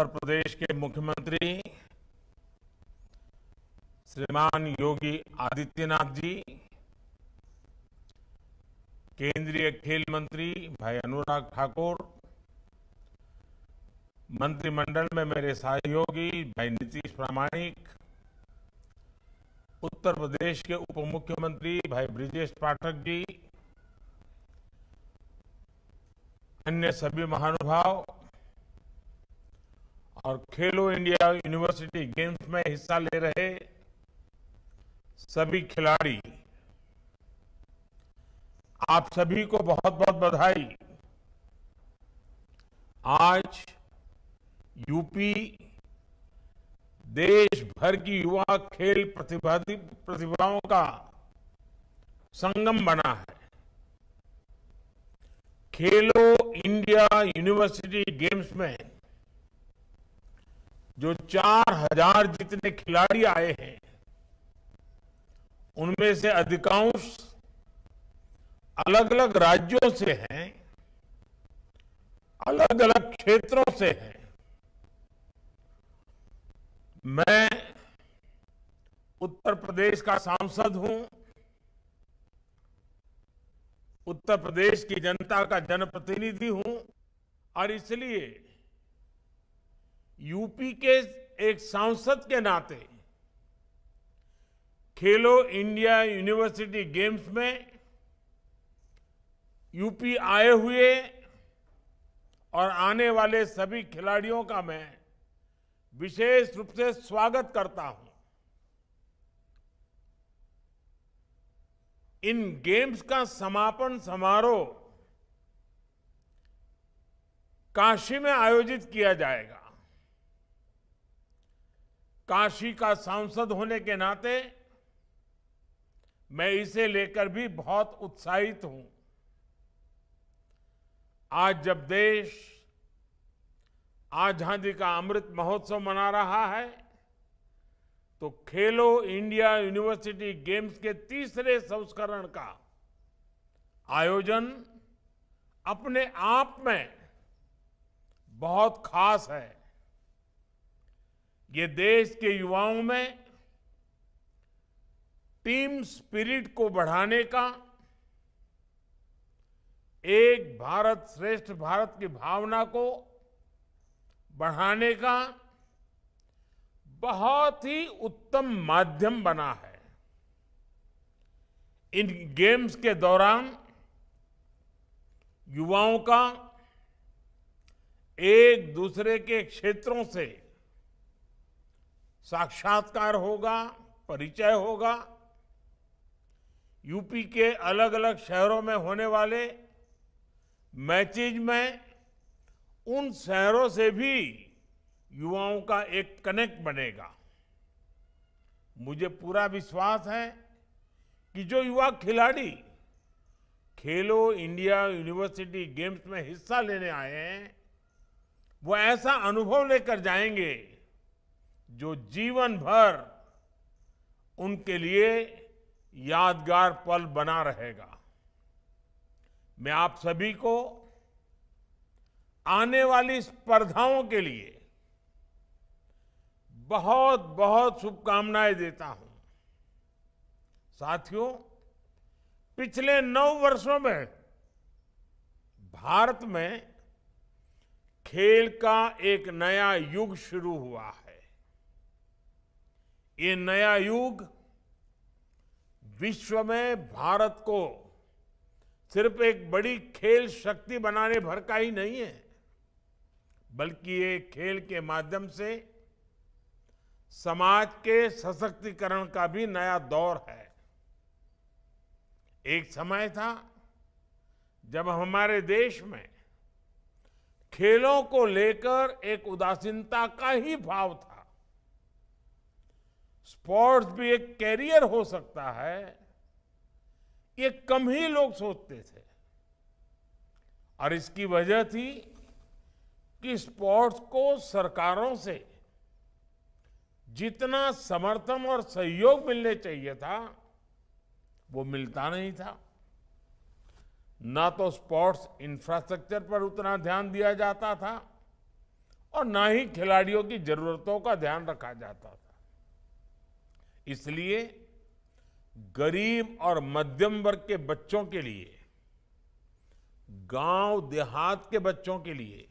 उत्तर प्रदेश के मुख्यमंत्री श्रीमान योगी आदित्यनाथ जी केंद्रीय खेल मंत्री भाई अनुराग ठाकुर मंत्रिमंडल में मेरे सहयोगी भाई नीतीश प्रामाणिक उत्तर प्रदेश के उप मुख्यमंत्री भाई ब्रिजेश पाठक जी अन्य सभी महानुभाव और खेलो इंडिया यूनिवर्सिटी गेम्स में हिस्सा ले रहे सभी खिलाड़ी आप सभी को बहुत बहुत बधाई आज यूपी देश भर की युवा खेल प्रतिभा प्रतिभाओं का संगम बना है खेलो इंडिया यूनिवर्सिटी गेम्स में जो चार हजार जितने खिलाड़ी आए हैं उनमें से अधिकांश अलग अलग राज्यों से हैं अलग अलग क्षेत्रों से हैं मैं उत्तर प्रदेश का सांसद हूं उत्तर प्रदेश की जनता का जनप्रतिनिधि हूं और इसलिए यूपी के एक सांसद के नाते खेलो इंडिया यूनिवर्सिटी गेम्स में यूपी आए हुए और आने वाले सभी खिलाड़ियों का मैं विशेष रूप से स्वागत करता हूं इन गेम्स का समापन समारोह काशी में आयोजित किया जाएगा काशी का सांसद होने के नाते मैं इसे लेकर भी बहुत उत्साहित हूं आज जब देश आजादी का अमृत महोत्सव मना रहा है तो खेलो इंडिया यूनिवर्सिटी गेम्स के तीसरे संस्करण का आयोजन अपने आप में बहुत खास है ये देश के युवाओं में टीम स्पिरिट को बढ़ाने का एक भारत श्रेष्ठ भारत की भावना को बढ़ाने का बहुत ही उत्तम माध्यम बना है इन गेम्स के दौरान युवाओं का एक दूसरे के क्षेत्रों से साक्षात्कार होगा परिचय होगा यूपी के अलग अलग शहरों में होने वाले मैचेज में उन शहरों से भी युवाओं का एक कनेक्ट बनेगा मुझे पूरा विश्वास है कि जो युवा खिलाड़ी खेलो इंडिया यूनिवर्सिटी गेम्स में हिस्सा लेने आए हैं वो ऐसा अनुभव लेकर जाएंगे जो जीवन भर उनके लिए यादगार पल बना रहेगा मैं आप सभी को आने वाली स्पर्धाओं के लिए बहुत बहुत शुभकामनाएं देता हूं साथियों पिछले नौ वर्षों में भारत में खेल का एक नया युग शुरू हुआ है ये नया युग विश्व में भारत को सिर्फ एक बड़ी खेल शक्ति बनाने भर का ही नहीं है बल्कि ये खेल के माध्यम से समाज के सशक्तिकरण का भी नया दौर है एक समय था जब हमारे देश में खेलों को लेकर एक उदासीनता का ही भाव था स्पोर्ट्स भी एक कैरियर हो सकता है ये कम ही लोग सोचते थे और इसकी वजह थी कि स्पोर्ट्स को सरकारों से जितना समर्थन और सहयोग मिलने चाहिए था वो मिलता नहीं था ना तो स्पोर्ट्स इंफ्रास्ट्रक्चर पर उतना ध्यान दिया जाता था और ना ही खिलाड़ियों की जरूरतों का ध्यान रखा जाता था इसलिए गरीब और मध्यम वर्ग के बच्चों के लिए गांव देहात के बच्चों के लिए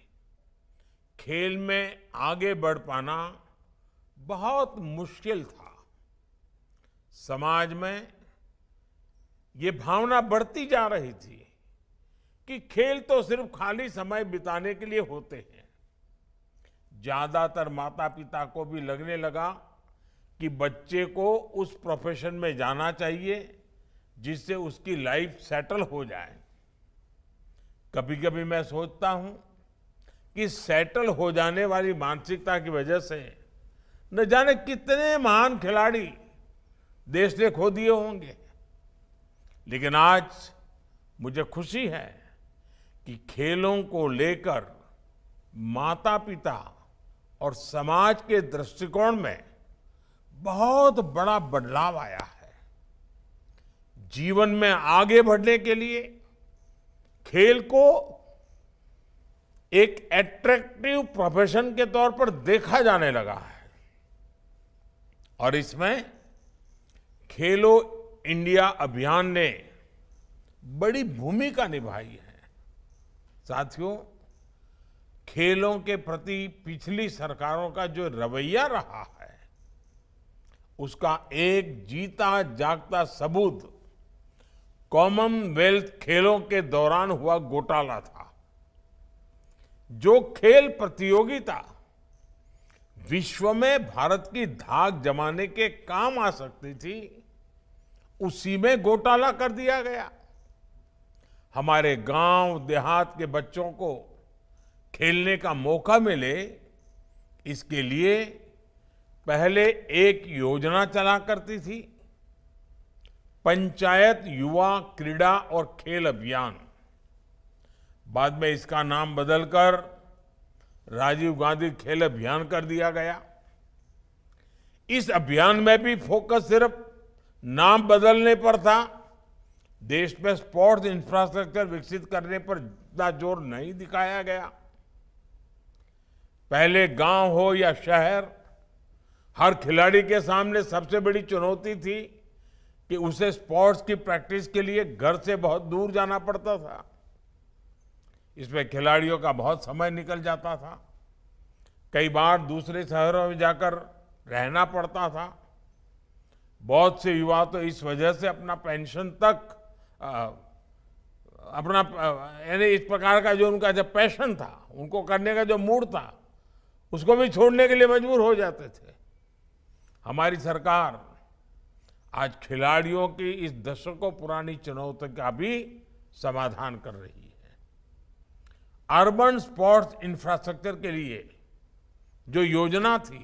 खेल में आगे बढ़ पाना बहुत मुश्किल था समाज में ये भावना बढ़ती जा रही थी कि खेल तो सिर्फ खाली समय बिताने के लिए होते हैं ज्यादातर माता पिता को भी लगने लगा कि बच्चे को उस प्रोफेशन में जाना चाहिए जिससे उसकी लाइफ सेटल हो जाए कभी कभी मैं सोचता हूं कि सेटल हो जाने वाली मानसिकता की वजह से न जाने कितने महान खिलाड़ी देश ने खो दिए होंगे लेकिन आज मुझे खुशी है कि खेलों को लेकर माता पिता और समाज के दृष्टिकोण में बहुत बड़ा बदलाव आया है जीवन में आगे बढ़ने के लिए खेल को एक एट्रैक्टिव प्रोफेशन के तौर पर देखा जाने लगा है और इसमें खेलो इंडिया अभियान ने बड़ी भूमिका निभाई है साथियों खेलों के प्रति पिछली सरकारों का जो रवैया रहा है उसका एक जीता जागता सबूत कॉमनवेल्थ खेलों के दौरान हुआ घोटाला था जो खेल प्रतियोगिता विश्व में भारत की धाक जमाने के काम आ सकती थी उसी में घोटाला कर दिया गया हमारे गांव देहात के बच्चों को खेलने का मौका मिले इसके लिए पहले एक योजना चला करती थी पंचायत युवा क्रीड़ा और खेल अभियान बाद में इसका नाम बदलकर राजीव गांधी खेल अभियान कर दिया गया इस अभियान में भी फोकस सिर्फ नाम बदलने पर था देश में स्पोर्ट्स इंफ्रास्ट्रक्चर विकसित करने पर ज्यादा जोर नहीं दिखाया गया पहले गांव हो या शहर हर खिलाड़ी के सामने सबसे बड़ी चुनौती थी कि उसे स्पोर्ट्स की प्रैक्टिस के लिए घर से बहुत दूर जाना पड़ता था इसमें खिलाड़ियों का बहुत समय निकल जाता था कई बार दूसरे शहरों में जाकर रहना पड़ता था बहुत से युवा तो इस वजह से अपना पेंशन तक आ, अपना यानी इस प्रकार का जो उनका जब पैशन था उनको करने का जो मूड था उसको भी छोड़ने के लिए मजबूर हो जाते थे हमारी सरकार आज खिलाड़ियों की इस दशकों पुरानी चुनौती का भी समाधान कर रही है अर्बन स्पोर्ट्स इंफ्रास्ट्रक्चर के लिए जो योजना थी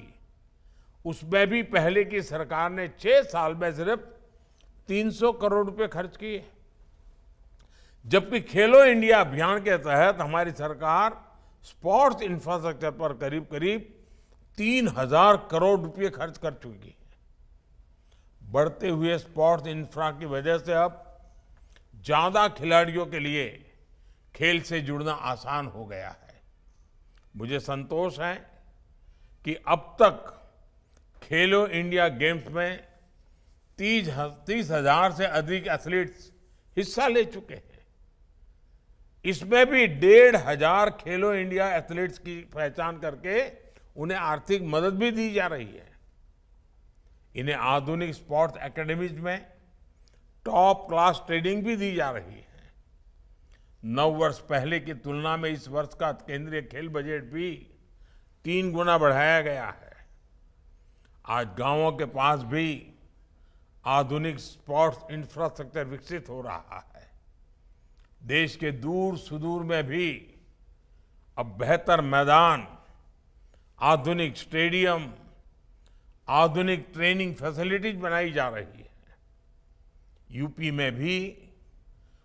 उसमें भी पहले की सरकार ने छह साल में सिर्फ 300 करोड़ रुपए खर्च किए जबकि खेलो इंडिया अभियान के तहत हमारी सरकार स्पोर्ट्स इंफ्रास्ट्रक्चर पर करीब करीब तीन हजार करोड़ रुपए खर्च कर चुकी है बढ़ते हुए स्पोर्ट्स इंफ्रा की वजह से अब ज़्यादा खिलाड़ियों के लिए खेल से जुड़ना आसान हो गया है मुझे संतोष है कि अब तक खेलो इंडिया गेम्स में तीस तीस हजार से अधिक एथलीट्स हिस्सा ले चुके हैं इसमें भी डेढ़ हजार खेलो इंडिया एथलीट्स की पहचान करके उन्हें आर्थिक मदद भी दी जा रही है इन्हें आधुनिक स्पोर्ट्स एकेडमीज में टॉप क्लास ट्रेनिंग भी दी जा रही है नौ वर्ष पहले की तुलना में इस वर्ष का केंद्रीय खेल बजट भी तीन गुना बढ़ाया गया है आज गांवों के पास भी आधुनिक स्पोर्ट्स इंफ्रास्ट्रक्चर विकसित हो रहा है देश के दूर सुदूर में भी अब बेहतर मैदान आधुनिक स्टेडियम आधुनिक ट्रेनिंग फैसिलिटीज बनाई जा रही है यूपी में भी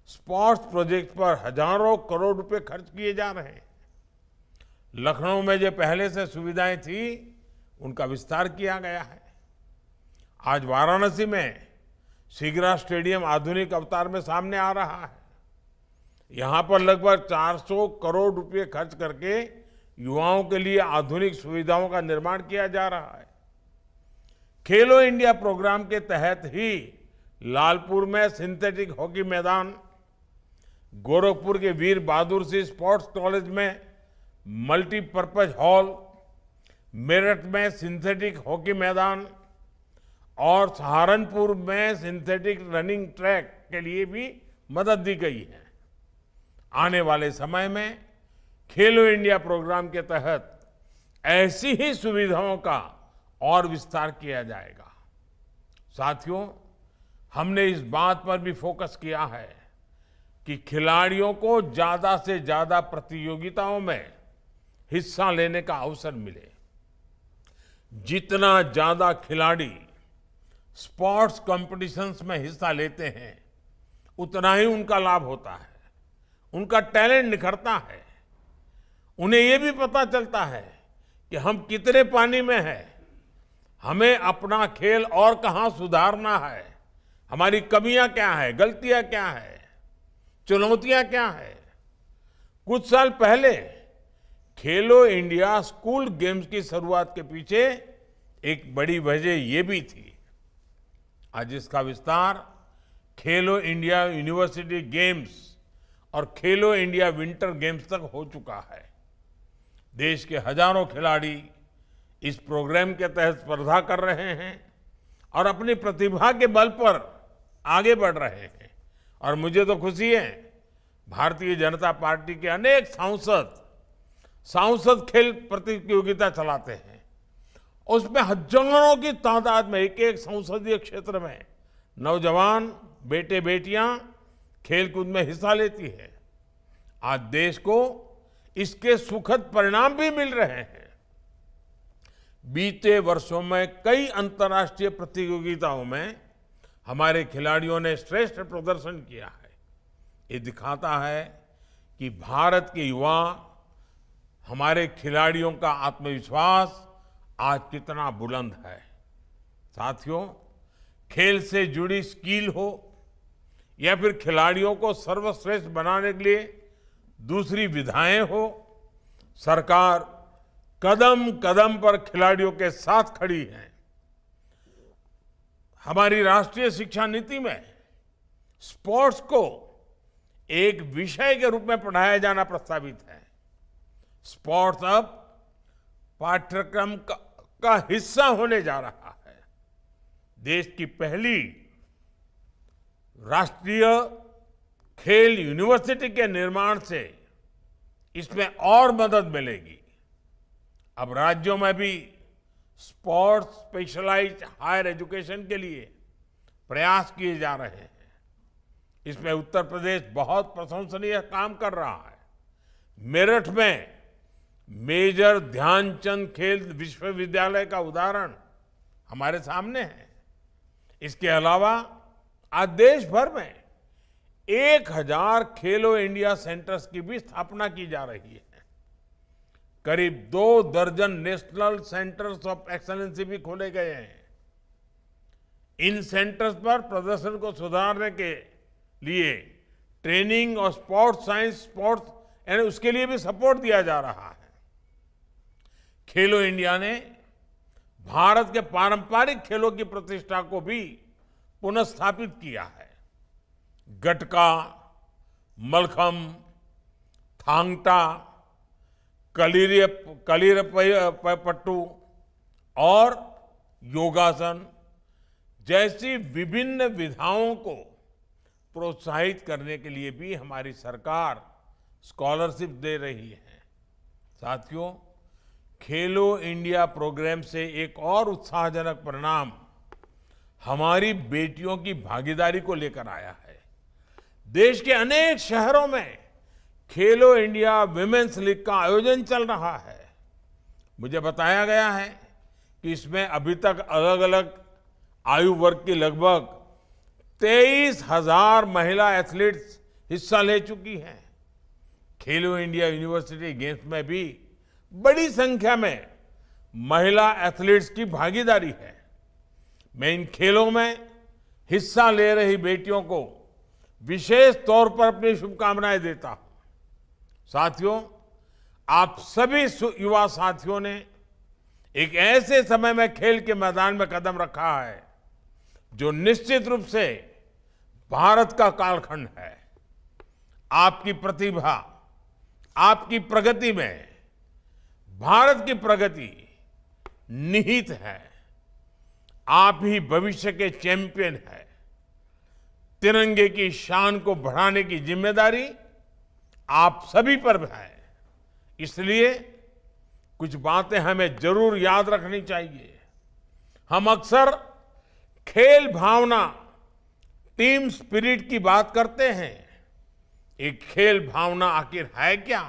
स्पोर्ट्स प्रोजेक्ट पर हजारों करोड़ रुपए खर्च किए जा रहे हैं लखनऊ में जो पहले से सुविधाएं थी उनका विस्तार किया गया है आज वाराणसी में सिगरा स्टेडियम आधुनिक अवतार में सामने आ रहा है यहाँ पर लगभग 400 करोड़ रुपए खर्च करके युवाओं के लिए आधुनिक सुविधाओं का निर्माण किया जा रहा है खेलो इंडिया प्रोग्राम के तहत ही लालपुर में सिंथेटिक हॉकी मैदान गोरखपुर के वीर बहादुर सिंह स्पोर्ट्स कॉलेज में मल्टीपर्पज हॉल मेरठ में सिंथेटिक हॉकी मैदान और सहारनपुर में सिंथेटिक रनिंग ट्रैक के लिए भी मदद दी गई है आने वाले समय में खेलो इंडिया प्रोग्राम के तहत ऐसी ही सुविधाओं का और विस्तार किया जाएगा साथियों हमने इस बात पर भी फोकस किया है कि खिलाड़ियों को ज़्यादा से ज़्यादा प्रतियोगिताओं में हिस्सा लेने का अवसर मिले जितना ज़्यादा खिलाड़ी स्पोर्ट्स कॉम्पिटिशन्स में हिस्सा लेते हैं उतना ही उनका लाभ होता है उनका टैलेंट निखरता है उन्हें ये भी पता चलता है कि हम कितने पानी में हैं हमें अपना खेल और कहाँ सुधारना है हमारी कमियां क्या है गलतियां क्या है चुनौतियां क्या है कुछ साल पहले खेलो इंडिया स्कूल गेम्स की शुरुआत के पीछे एक बड़ी वजह यह भी थी आज इसका विस्तार खेलो इंडिया यूनिवर्सिटी गेम्स और खेलो इंडिया विंटर गेम्स तक हो चुका है देश के हजारों खिलाड़ी इस प्रोग्राम के तहत स्पर्धा कर रहे हैं और अपनी प्रतिभा के बल पर आगे बढ़ रहे हैं और मुझे तो खुशी है भारतीय जनता पार्टी के अनेक सांसद सांसद खेल प्रतियोगिता चलाते हैं उसमें हजारों की तादाद में एक एक संसदीय क्षेत्र में नौजवान बेटे बेटियां खेलकूद में हिस्सा लेती है आज देश को इसके सुखद परिणाम भी मिल रहे हैं बीते वर्षों में कई अंतर्राष्ट्रीय प्रतियोगिताओं में हमारे खिलाड़ियों ने श्रेष्ठ प्रदर्शन किया है ये दिखाता है कि भारत के युवा हमारे खिलाड़ियों का आत्मविश्वास आज कितना बुलंद है साथियों खेल से जुड़ी स्किल हो या फिर खिलाड़ियों को सर्वश्रेष्ठ बनाने के लिए दूसरी विधाएं हो सरकार कदम कदम पर खिलाड़ियों के साथ खड़ी है हमारी राष्ट्रीय शिक्षा नीति में स्पोर्ट्स को एक विषय के रूप में पढ़ाया जाना प्रस्तावित है स्पोर्ट्स अब पाठ्यक्रम का, का हिस्सा होने जा रहा है देश की पहली राष्ट्रीय खेल यूनिवर्सिटी के निर्माण से इसमें और मदद मिलेगी अब राज्यों में भी स्पोर्ट्स स्पेशलाइज्ड हायर एजुकेशन के लिए प्रयास किए जा रहे हैं इसमें उत्तर प्रदेश बहुत प्रशंसनीय काम कर रहा है मेरठ में मेजर ध्यानचंद खेल विश्वविद्यालय का उदाहरण हमारे सामने है इसके अलावा आज देश भर में एक हजार खेलो इंडिया सेंटर्स की भी स्थापना की जा रही है करीब दो दर्जन नेशनल सेंटर्स ऑफ एक्सलेंसी भी खोले गए हैं इन सेंटर्स पर प्रदर्शन को सुधारने के लिए ट्रेनिंग और स्पोर्ट्स साइंस स्पोर्ट्स यानी उसके लिए भी सपोर्ट दिया जा रहा है खेलो इंडिया ने भारत के पारंपरिक खेलों की प्रतिष्ठा को भी पुनस्थापित किया है गटका मलखम थांगटा कलीरिय कलीर पट्टू और योगासन जैसी विभिन्न विधाओं को प्रोत्साहित करने के लिए भी हमारी सरकार स्कॉलरशिप दे रही है साथियों खेलो इंडिया प्रोग्राम से एक और उत्साहजनक परिणाम हमारी बेटियों की भागीदारी को लेकर आया है देश के अनेक शहरों में खेलो इंडिया वुमेन्स लीग का आयोजन चल रहा है मुझे बताया गया है कि इसमें अभी तक अलग अलग आयु वर्ग की लगभग तेईस हजार महिला एथलीट्स हिस्सा ले चुकी हैं खेलो इंडिया यूनिवर्सिटी गेम्स में भी बड़ी संख्या में महिला एथलीट्स की भागीदारी है मैं इन खेलों में हिस्सा ले रही बेटियों को विशेष तौर पर अपनी शुभकामनाएं देता हूं साथियों आप सभी युवा साथियों ने एक ऐसे समय में खेल के मैदान में कदम रखा है जो निश्चित रूप से भारत का कालखंड है आपकी प्रतिभा आपकी प्रगति में भारत की प्रगति निहित है आप ही भविष्य के चैंपियन हैं तिरंगे की शान को बढ़ाने की जिम्मेदारी आप सभी पर है इसलिए कुछ बातें हमें जरूर याद रखनी चाहिए हम अक्सर खेल भावना टीम स्पिरिट की बात करते हैं एक खेल भावना आखिर है क्या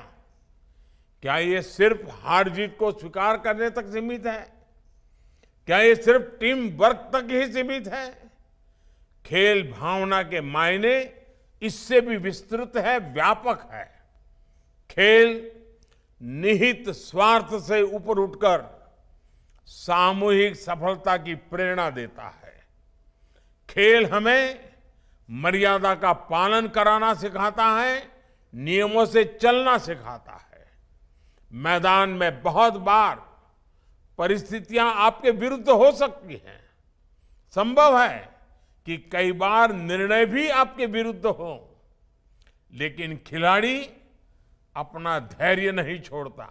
क्या ये सिर्फ हार जीत को स्वीकार करने तक सीमित है क्या ये सिर्फ टीम वर्क तक ही सीमित है खेल भावना के मायने इससे भी विस्तृत है व्यापक है खेल निहित स्वार्थ से ऊपर उठकर सामूहिक सफलता की प्रेरणा देता है खेल हमें मर्यादा का पालन कराना सिखाता है नियमों से चलना सिखाता है मैदान में बहुत बार परिस्थितियां आपके विरुद्ध हो सकती हैं संभव है कि कई बार निर्णय भी आपके विरुद्ध हो लेकिन खिलाड़ी अपना धैर्य नहीं छोड़ता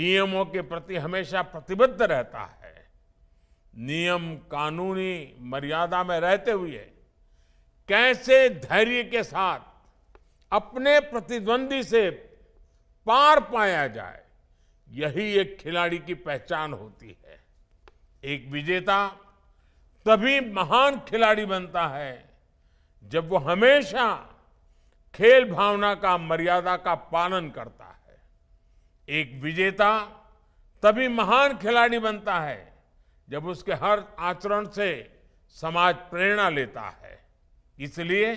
नियमों के प्रति हमेशा प्रतिबद्ध रहता है नियम कानूनी मर्यादा में रहते हुए कैसे धैर्य के साथ अपने प्रतिद्वंदी से पार पाया जाए यही एक खिलाड़ी की पहचान होती है एक विजेता तभी महान खिलाड़ी बनता है जब वो हमेशा खेल भावना का मर्यादा का पालन करता है एक विजेता तभी महान खिलाड़ी बनता है जब उसके हर आचरण से समाज प्रेरणा लेता है इसलिए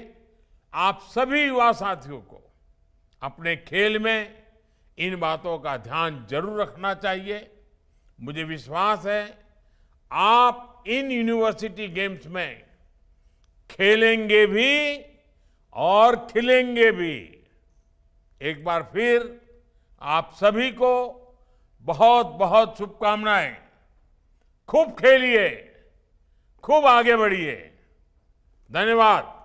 आप सभी युवा साथियों को अपने खेल में इन बातों का ध्यान जरूर रखना चाहिए मुझे विश्वास है आप इन यूनिवर्सिटी गेम्स में खेलेंगे भी और खिलेंगे भी एक बार फिर आप सभी को बहुत बहुत शुभकामनाएं खूब खेलिए खूब आगे बढ़िए धन्यवाद